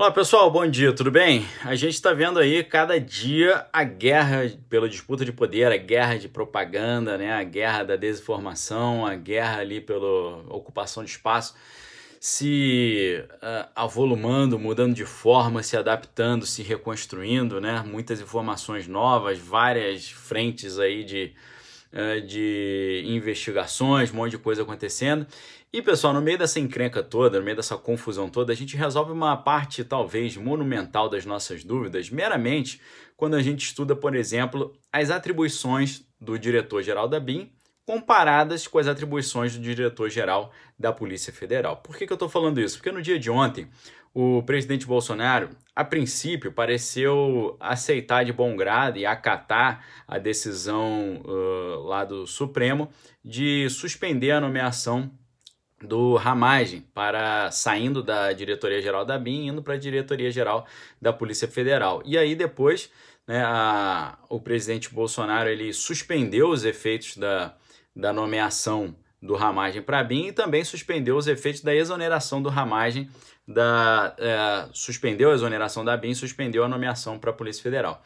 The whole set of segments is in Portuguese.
Olá pessoal, bom dia, tudo bem? A gente está vendo aí cada dia a guerra pela disputa de poder, a guerra de propaganda, né? a guerra da desinformação, a guerra ali pela ocupação de espaço se uh, avolumando, mudando de forma, se adaptando, se reconstruindo, né? muitas informações novas, várias frentes aí de, é, de investigações, um monte de coisa acontecendo. E pessoal, no meio dessa encrenca toda, no meio dessa confusão toda, a gente resolve uma parte talvez monumental das nossas dúvidas, meramente quando a gente estuda, por exemplo, as atribuições do diretor-geral da BIM comparadas com as atribuições do diretor-geral da Polícia Federal. Por que, que eu estou falando isso? Porque no dia de ontem, o presidente Bolsonaro, a princípio, pareceu aceitar de bom grado e acatar a decisão uh, lá do Supremo de suspender a nomeação do Ramagem para saindo da diretoria geral da BIM indo para a diretoria geral da Polícia Federal. E aí depois, né, a, o presidente Bolsonaro ele suspendeu os efeitos da, da nomeação do Ramagem para BIM e também suspendeu os efeitos da exoneração do Ramagem, da, é, suspendeu a exoneração da BIM e suspendeu a nomeação para a Polícia Federal.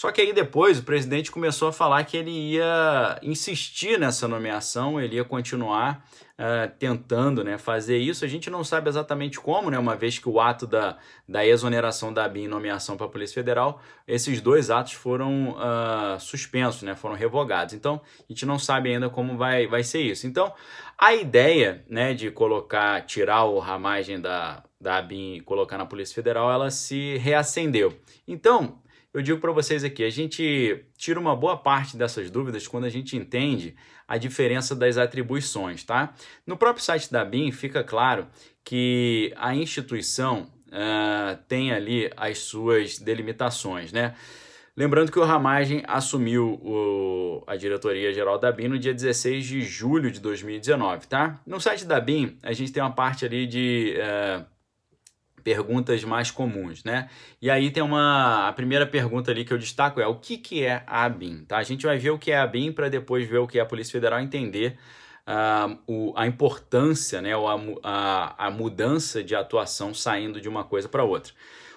Só que aí depois o presidente começou a falar que ele ia insistir nessa nomeação, ele ia continuar uh, tentando né, fazer isso. A gente não sabe exatamente como, né, uma vez que o ato da, da exoneração da ABIN e nomeação para a Polícia Federal, esses dois atos foram uh, suspensos, né, foram revogados. Então a gente não sabe ainda como vai, vai ser isso. Então a ideia né, de colocar, tirar o Ramagem da, da ABIN e colocar na Polícia Federal, ela se reacendeu. Então eu digo para vocês aqui, a gente tira uma boa parte dessas dúvidas quando a gente entende a diferença das atribuições, tá? No próprio site da BIM fica claro que a instituição uh, tem ali as suas delimitações, né? Lembrando que o Ramagem assumiu o, a diretoria geral da BIM no dia 16 de julho de 2019, tá? No site da BIM, a gente tem uma parte ali de uh, perguntas mais comuns, né? E aí tem uma a primeira pergunta ali que eu destaco é o que que é a ABIN, tá? A gente vai ver o que é a ABIN para depois ver o que é a Polícia Federal entender uh, o, a importância, né, ou a, a, a, mudança de atuação saindo de uma coisa para outra.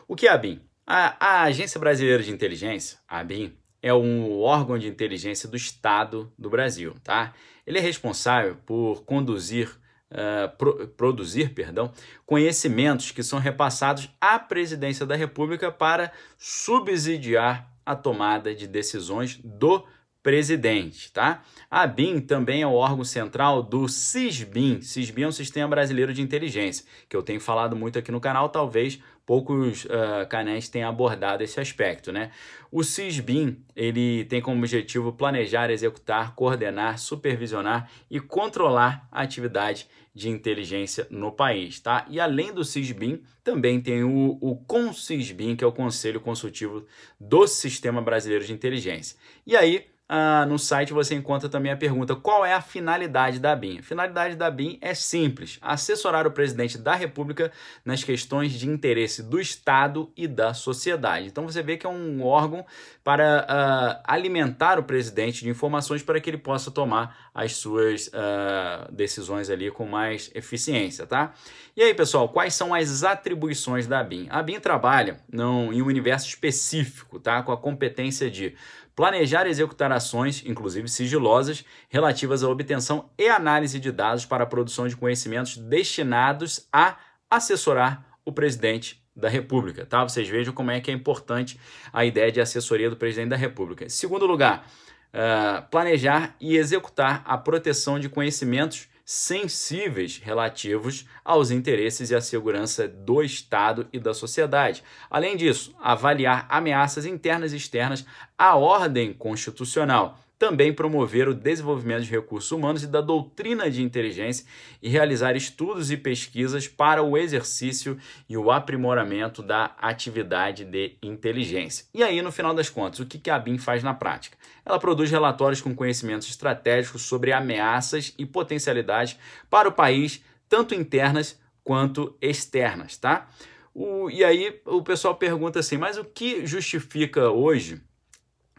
O que é a ABIN? A, a Agência Brasileira de Inteligência, a ABIN, é um órgão de inteligência do Estado do Brasil, tá? Ele é responsável por conduzir uh, pro, produzir perdão, conhecimentos que são repassados à presidência da República para subsidiar a tomada de decisões do presidente, tá? A BIM também é o órgão central do CISBIN, CISBIM é um Sistema Brasileiro de Inteligência, que eu tenho falado muito aqui no canal, talvez poucos uh, têm abordado esse aspecto, né? O CISBIM, ele tem como objetivo planejar, executar, coordenar, supervisionar e controlar a atividade de inteligência no país, tá? E além do CISBIM, também tem o, o CONSISBIM, que é o Conselho Consultivo do Sistema Brasileiro de Inteligência. E aí, ah, no site você encontra também a pergunta: qual é a finalidade da BIM? A finalidade da BIM é simples: assessorar o presidente da República nas questões de interesse do Estado e da sociedade. Então você vê que é um órgão para ah, alimentar o presidente de informações para que ele possa tomar as suas ah, decisões ali com mais eficiência, tá? E aí, pessoal, quais são as atribuições da BIM? A BIM trabalha não em um universo específico, tá? Com a competência de planejar e executar ações, inclusive sigilosas, relativas à obtenção e análise de dados para a produção de conhecimentos destinados a assessorar o presidente da República, tá? Vocês vejam como é que é importante a ideia de assessoria do presidente da República. Em segundo lugar, uh, planejar e executar a proteção de conhecimentos sensíveis relativos aos interesses e à segurança do Estado e da sociedade. Além disso, avaliar ameaças internas e externas à ordem constitucional também promover o desenvolvimento de recursos humanos e da doutrina de inteligência e realizar estudos e pesquisas para o exercício e o aprimoramento da atividade de inteligência. E aí, no final das contas, o que a BIM faz na prática? Ela produz relatórios com conhecimentos estratégicos sobre ameaças e potencialidades para o país, tanto internas quanto externas, tá? O, e aí o pessoal pergunta assim, mas o que justifica hoje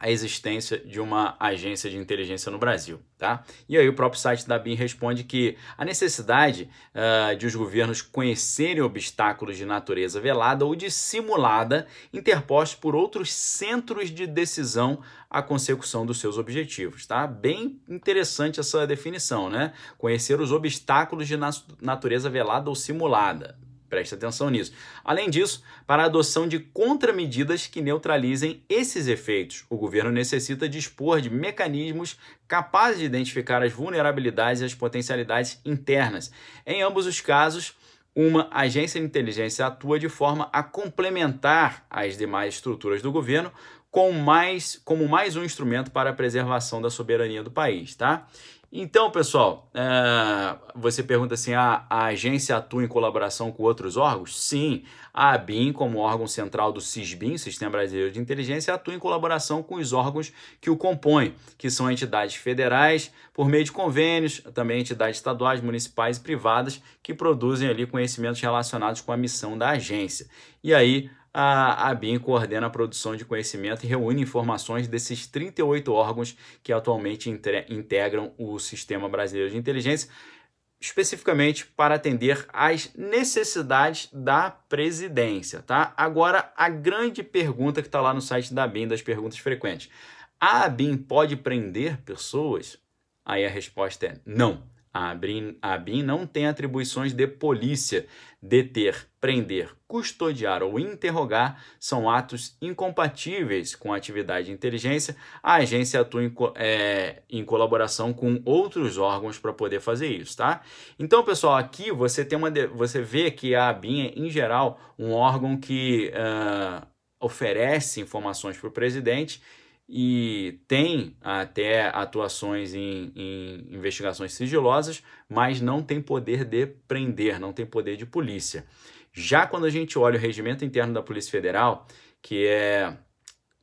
a existência de uma agência de inteligência no Brasil, tá? E aí o próprio site da BIM responde que a necessidade uh, de os governos conhecerem obstáculos de natureza velada ou dissimulada interpostos por outros centros de decisão à consecução dos seus objetivos, tá? Bem interessante essa definição, né? Conhecer os obstáculos de natureza velada ou simulada, Preste atenção nisso. Além disso, para a adoção de contramedidas que neutralizem esses efeitos, o governo necessita dispor de mecanismos capazes de identificar as vulnerabilidades e as potencialidades internas. Em ambos os casos, uma agência de inteligência atua de forma a complementar as demais estruturas do governo com mais, como mais um instrumento para a preservação da soberania do país, tá? Então, pessoal, é, você pergunta assim: a, ah, a, agência atua em colaboração com outros órgãos? Sim, a ABIN, como órgão central do SISBIN, Sistema Brasileiro de Inteligência, atua em colaboração com os órgãos que o compõem, que são entidades federais, por meio de convênios, também entidades estaduais, municipais e privadas que produzem ali conhecimentos relacionados com a missão da agência. E aí a ABIN coordena a produção de conhecimento e reúne informações desses 38 órgãos que atualmente integram o Sistema Brasileiro de Inteligência, especificamente para atender às necessidades da presidência, tá? Agora, a grande pergunta que está lá no site da ABIN, das perguntas frequentes. A ABIN pode prender pessoas? Aí a resposta é não. A ABIN, a ABIN não tem atribuições de polícia. Deter, prender, custodiar ou interrogar são atos incompatíveis com a atividade de inteligência. A agência atua em, é, em colaboração com outros órgãos para poder fazer isso, tá? Então, pessoal, aqui você tem uma, você vê que a ABIN é, em geral, um órgão que uh, oferece informações para o presidente e tem até atuações em, em, investigações sigilosas, mas não tem poder de prender, não tem poder de polícia. Já quando a gente olha o regimento interno da Polícia Federal, que é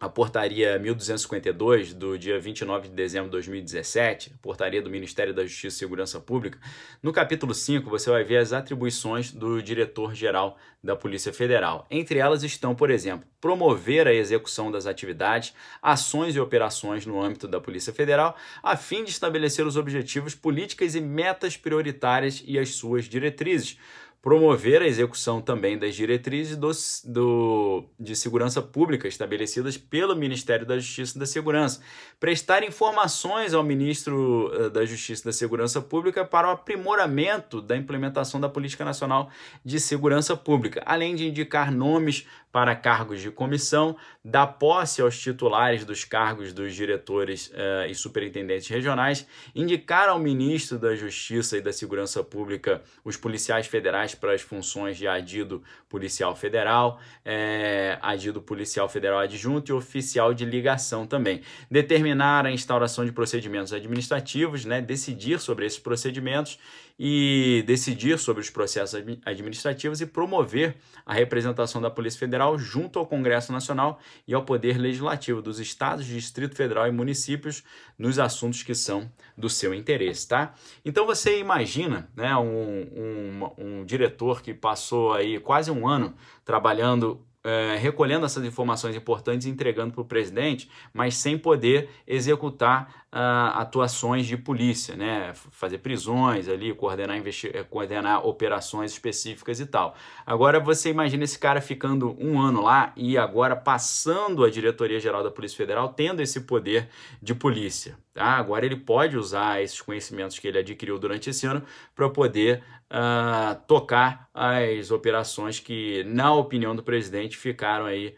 a portaria 1252 do dia 29 de dezembro de 2017, portaria do Ministério da Justiça e Segurança Pública, no capítulo 5 você vai ver as atribuições do diretor-geral da Polícia Federal. Entre elas estão, por exemplo, promover a execução das atividades, ações e operações no âmbito da Polícia Federal, a fim de estabelecer os objetivos, políticas e metas prioritárias e as suas diretrizes promover a execução também das diretrizes do, do, de segurança pública estabelecidas pelo Ministério da Justiça e da Segurança, prestar informações ao ministro eh, da Justiça e da Segurança Pública para o aprimoramento da implementação da Política Nacional de Segurança Pública, além de indicar nomes para cargos de comissão, dar posse aos titulares dos cargos dos diretores eh, e superintendentes regionais, indicar ao ministro da Justiça e da Segurança Pública os policiais federais mais para as funções de adido policial federal, é, adido policial federal adjunto e oficial de ligação também. Determinar a instauração de procedimentos administrativos, né, decidir sobre esses procedimentos e decidir sobre os processos administrativos e promover a representação da Polícia Federal junto ao Congresso Nacional e ao Poder Legislativo dos estados, Distrito Federal e municípios nos assuntos que são do seu interesse, tá? Então você imagina, né, um, um, um diretor diretor que passou aí quase um ano trabalhando é, recolhendo essas informações importantes e entregando para o presidente, mas sem poder executar uh, atuações de polícia, né? fazer prisões ali, coordenar, eh, coordenar operações específicas e tal. Agora você imagina esse cara ficando um ano lá e agora passando a Diretoria-Geral da Polícia Federal, tendo esse poder de polícia. Tá? Agora ele pode usar esses conhecimentos que ele adquiriu durante esse ano para poder uh, tocar as operações que, na opinião do presidente, ficaram aí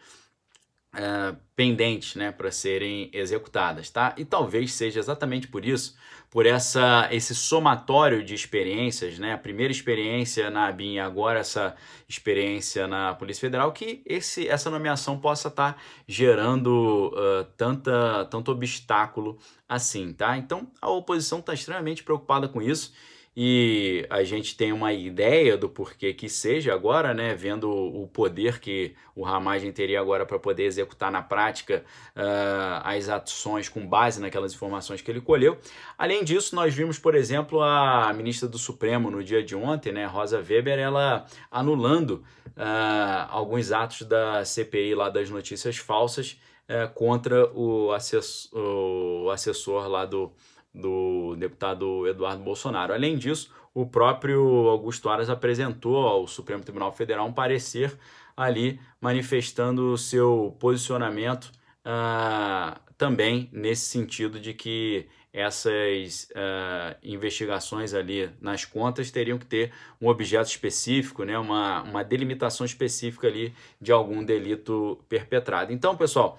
uh, pendentes né, para serem executadas. Tá? E talvez seja exatamente por isso, por essa, esse somatório de experiências, né? a primeira experiência na ABIN e agora essa experiência na Polícia Federal, que esse, essa nomeação possa estar tá gerando uh, tanta, tanto obstáculo assim. tá? Então a oposição está extremamente preocupada com isso e a gente tem uma ideia do porquê que seja agora, né? Vendo o poder que o Ramagem teria agora para poder executar na prática uh, as ações com base naquelas informações que ele colheu. Além disso, nós vimos, por exemplo, a ministra do Supremo no dia de ontem, né? Rosa Weber, ela anulando uh, alguns atos da CPI lá das notícias falsas uh, contra o, o assessor lá do do deputado Eduardo Bolsonaro. Além disso, o próprio Augusto Aras apresentou ao Supremo Tribunal Federal um parecer ali manifestando o seu posicionamento uh, também nesse sentido de que essas uh, investigações ali nas contas teriam que ter um objeto específico, né, uma, uma delimitação específica ali de algum delito perpetrado. Então, pessoal,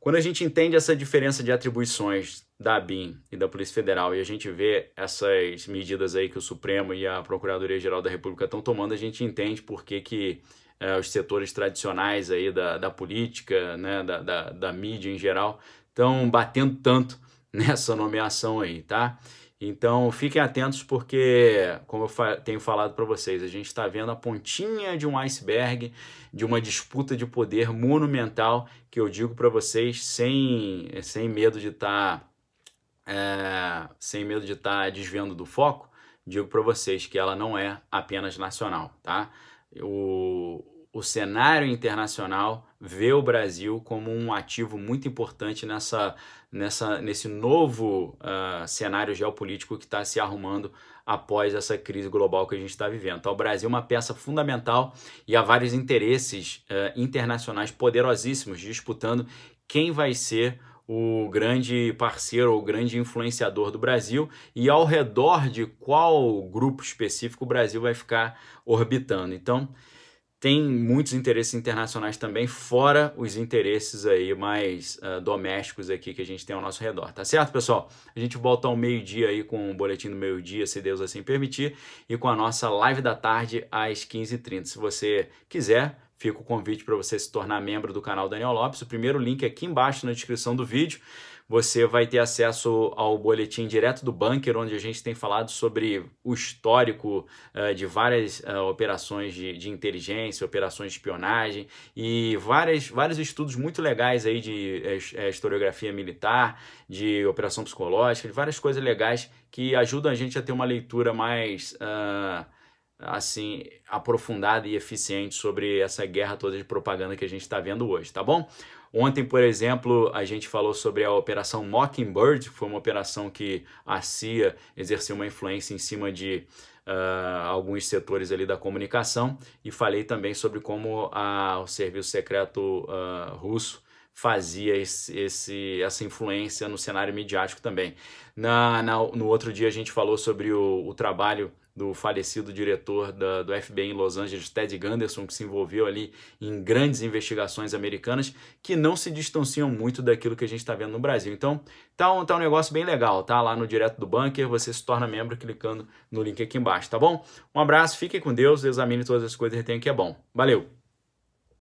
quando a gente entende essa diferença de atribuições da Bim e da Polícia Federal e a gente vê essas medidas aí que o Supremo e a Procuradoria-Geral da República estão tomando, a gente entende por que, que é, os setores tradicionais aí da, da política, né, da, da, da mídia em geral, estão batendo tanto nessa nomeação aí, tá? Então fiquem atentos porque, como eu fa tenho falado para vocês, a gente está vendo a pontinha de um iceberg de uma disputa de poder monumental que eu digo para vocês sem, sem medo de estar tá é, sem medo de estar tá desviando do foco, digo para vocês que ela não é apenas nacional, tá? O, o cenário internacional vê o Brasil como um ativo muito importante nessa, nessa, nesse novo uh, cenário geopolítico que está se arrumando após essa crise global que a gente está vivendo. Então, o Brasil é uma peça fundamental e há vários interesses uh, internacionais poderosíssimos disputando quem vai ser o grande parceiro ou grande influenciador do Brasil e ao redor de qual grupo específico o Brasil vai ficar orbitando. Então, tem muitos interesses internacionais também, fora os interesses aí mais uh, domésticos aqui que a gente tem ao nosso redor, tá certo, pessoal? A gente volta ao meio-dia aí com o boletim do meio-dia, se Deus assim permitir, e com a nossa live da tarde às 15h30. Se você quiser, Fica o convite para você se tornar membro do canal Daniel Lopes. O primeiro link é aqui embaixo na descrição do vídeo. Você vai ter acesso ao boletim direto do bunker, onde a gente tem falado sobre o histórico uh, de várias uh, operações de, de, inteligência, operações de espionagem e várias, vários estudos muito legais aí de é, historiografia militar, de operação psicológica, de várias coisas legais que ajudam a gente a ter uma leitura mais. Uh, assim aprofundada e eficiente sobre essa guerra toda de propaganda que a gente está vendo hoje, tá bom? Ontem, por exemplo, a gente falou sobre a operação Mockingbird, que foi uma operação que a CIA exerceu uma influência em cima de uh, alguns setores ali da comunicação, e falei também sobre como a, o serviço secreto uh, russo fazia esse, esse, essa influência no cenário midiático também. Na, na, no outro dia a gente falou sobre o, o trabalho do falecido diretor da, do FBI em Los Angeles, Ted Gunderson, que se envolveu ali em grandes investigações americanas que não se distanciam muito daquilo que a gente está vendo no Brasil. Então, tá um, tá um negócio bem legal, tá? Lá no Direto do Bunker, você se torna membro clicando no link aqui embaixo, tá bom? Um abraço, fique com Deus, examine todas as coisas que tem que é bom. Valeu!